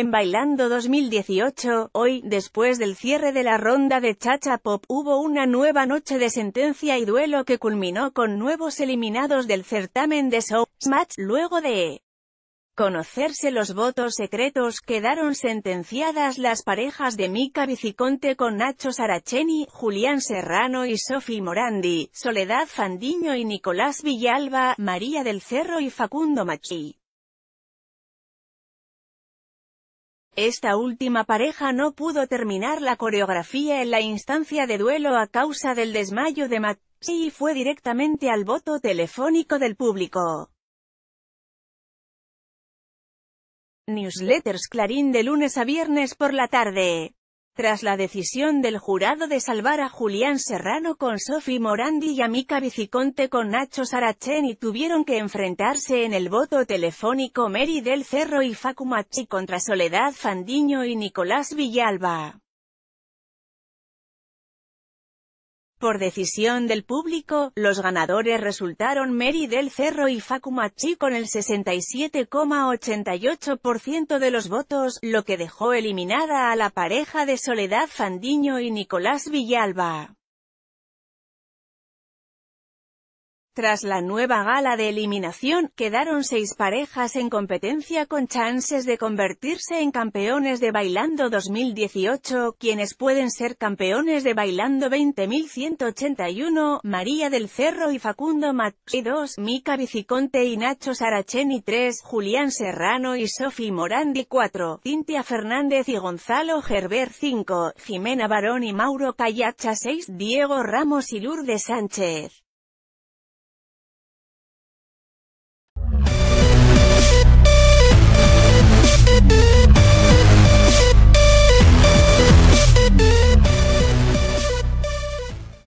En Bailando 2018, hoy, después del cierre de la ronda de Chacha Pop, hubo una nueva noche de sentencia y duelo que culminó con nuevos eliminados del certamen de Show Match. Luego de conocerse los votos secretos, quedaron sentenciadas las parejas de Mica Viciconte con Nacho Saraceni, Julián Serrano y Sofi Morandi, Soledad Fandiño y Nicolás Villalba, María del Cerro y Facundo Machi. Esta última pareja no pudo terminar la coreografía en la instancia de duelo a causa del desmayo de Maxi y fue directamente al voto telefónico del público. Newsletters Clarín de lunes a viernes por la tarde. Tras la decisión del jurado de salvar a Julián Serrano con Sofi Morandi y a Mica Viciconte con Nacho Saraceni tuvieron que enfrentarse en el voto telefónico Mary del Cerro y Facumachi contra Soledad Fandiño y Nicolás Villalba. Por decisión del público, los ganadores resultaron Mary del Cerro y Machi con el 67,88% de los votos, lo que dejó eliminada a la pareja de Soledad Fandiño y Nicolás Villalba. Tras la nueva gala de eliminación, quedaron seis parejas en competencia con chances de convertirse en campeones de Bailando 2018, quienes pueden ser campeones de Bailando 20.181, María del Cerro y Facundo y 2, Mica Viciconte y Nacho Saracheni 3, Julián Serrano y Sofi Morandi 4, Cintia Fernández y Gonzalo Gerber 5, Jimena Barón y Mauro Callacha 6, Diego Ramos y Lourdes Sánchez.